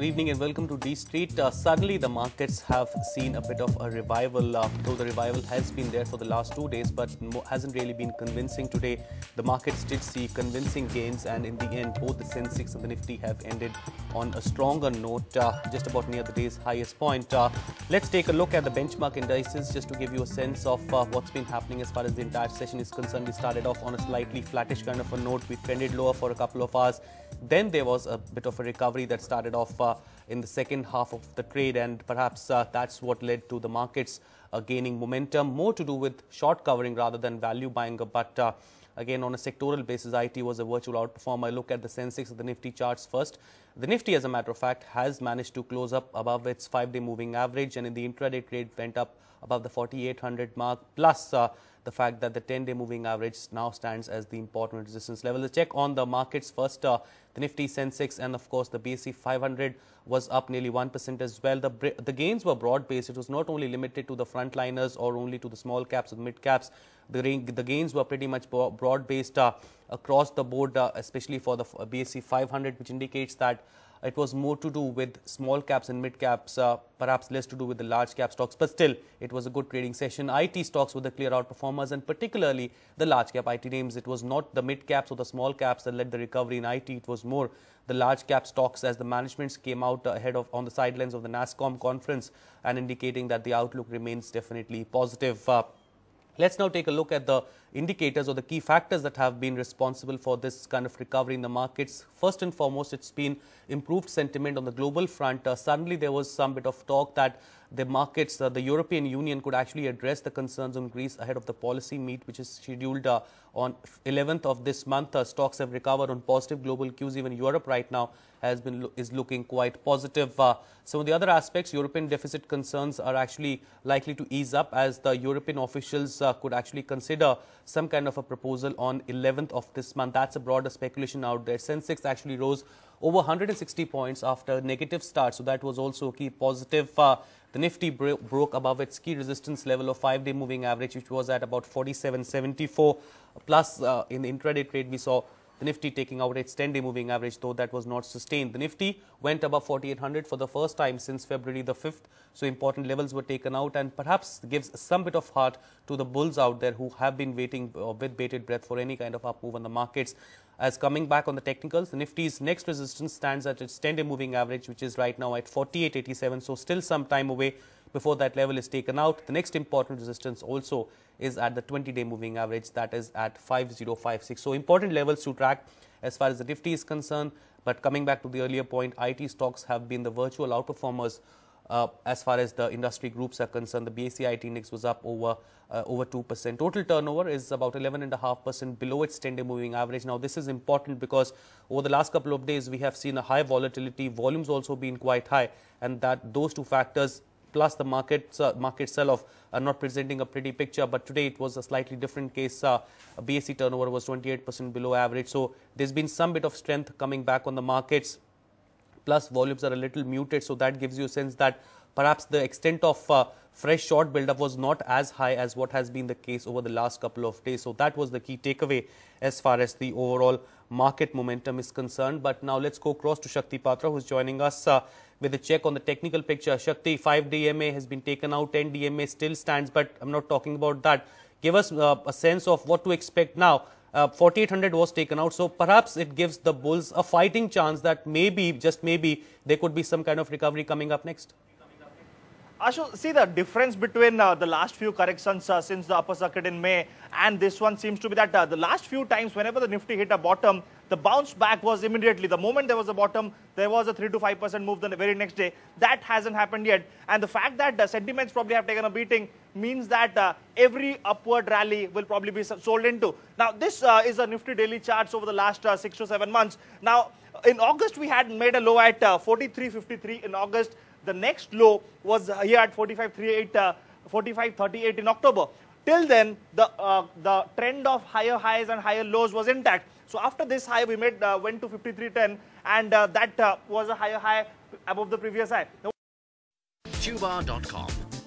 Good evening and welcome to D Street. Uh, suddenly, the markets have seen a bit of a revival, uh, though the revival has been there for the last two days but hasn't really been convincing. Today, the markets did see convincing gains, and in the end, both the Sensex and the Nifty have ended on a stronger note, uh, just about near the day's highest point. Uh, let's take a look at the benchmark indices just to give you a sense of uh, what's been happening as far as the entire session is concerned. We started off on a slightly flattish kind of a note, we trended lower for a couple of hours, then there was a bit of a recovery that started off. Uh, in the second half of the trade and perhaps uh, that's what led to the markets uh, gaining momentum more to do with short covering rather than value buying but uh, again on a sectoral basis IT was a virtual outperformer. I look at the Sensex the Nifty charts first. The Nifty as a matter of fact has managed to close up above its 5 day moving average and in the intraday trade went up above the 4800 mark plus uh, the fact that the 10-day moving average now stands as the important resistance level. Let's check on the markets first. Uh, the Nifty Sensex and of course the BSE 500 was up nearly 1% as well. The, the gains were broad-based. It was not only limited to the frontliners or only to the small caps or mid caps. The, the gains were pretty much broad-based uh, across the board, uh, especially for the BSE 500, which indicates that it was more to do with small caps and mid caps, uh, perhaps less to do with the large cap stocks, but still it was a good trading session. IT stocks were the clear out performers and particularly the large cap IT names. It was not the mid caps or the small caps that led the recovery in IT. It was more the large cap stocks as the managements came out ahead of on the sidelines of the NASCOM conference and indicating that the outlook remains definitely positive. Uh, let's now take a look at the indicators or the key factors that have been responsible for this kind of recovery in the markets. First and foremost, it's been improved sentiment on the global front. Uh, suddenly, there was some bit of talk that the markets, uh, the European Union could actually address the concerns on Greece ahead of the policy meet, which is scheduled uh, on 11th of this month. Uh, stocks have recovered on positive global cues. Even Europe right now has been lo is looking quite positive. Uh, some of the other aspects, European deficit concerns are actually likely to ease up as the European officials uh, could actually consider some kind of a proposal on 11th of this month. That's a broader speculation out there. Sensex actually rose over 160 points after negative start. So that was also a key positive. Uh, the Nifty bro broke above its key resistance level of five-day moving average, which was at about 47.74. Plus, uh, in the intraday trade, we saw the Nifty taking out its 10 day moving average, though that was not sustained. The Nifty went above 4800 for the first time since February the 5th. So important levels were taken out and perhaps gives some bit of heart to the bulls out there who have been waiting uh, with bated breath for any kind of up move on the markets. As coming back on the technicals, the Nifty's next resistance stands at its 10 day moving average, which is right now at 4887. So still some time away. Before that level is taken out, the next important resistance also is at the 20-day moving average, that is at 5056. So, important levels to track as far as the Nifty is concerned. But coming back to the earlier point, IT stocks have been the virtual outperformers uh, as far as the industry groups are concerned, the BSE IT index was up over uh, over two percent. Total turnover is about eleven and a half percent below its ten-day moving average. Now, this is important because over the last couple of days we have seen a high volatility, volumes also been quite high, and that those two factors plus the markets uh, market sell-off are not presenting a pretty picture. But today it was a slightly different case. Uh, BSE turnover was 28% below average. So there's been some bit of strength coming back on the markets. Plus volumes are a little muted. So that gives you a sense that perhaps the extent of uh, fresh short buildup was not as high as what has been the case over the last couple of days. So that was the key takeaway as far as the overall market momentum is concerned. But now let's go across to Shakti Patra, who's joining us uh, with a check on the technical picture. Shakti, 5 DMA has been taken out, 10 DMA still stands, but I'm not talking about that. Give us uh, a sense of what to expect now. Uh, 4800 was taken out, so perhaps it gives the bulls a fighting chance that maybe, just maybe, there could be some kind of recovery coming up next. Ashu, see the difference between uh, the last few corrections uh, since the upper circuit in May and this one seems to be that uh, the last few times whenever the Nifty hit a bottom, the bounce back was immediately. The moment there was a bottom, there was a 3 to 5% move the very next day. That hasn't happened yet. And the fact that the uh, sentiments probably have taken a beating means that uh, every upward rally will probably be sold into. Now, this uh, is a Nifty daily charts over the last 6 to 7 months. Now, in August, we had made a low at 43.53 in August. The next low was here at 45.38, uh, 45.38 in October. Till then, the, uh, the trend of higher highs and higher lows was intact. So after this high, we made uh, went to 53.10 and uh, that uh, was a higher high above the previous high. tubar.com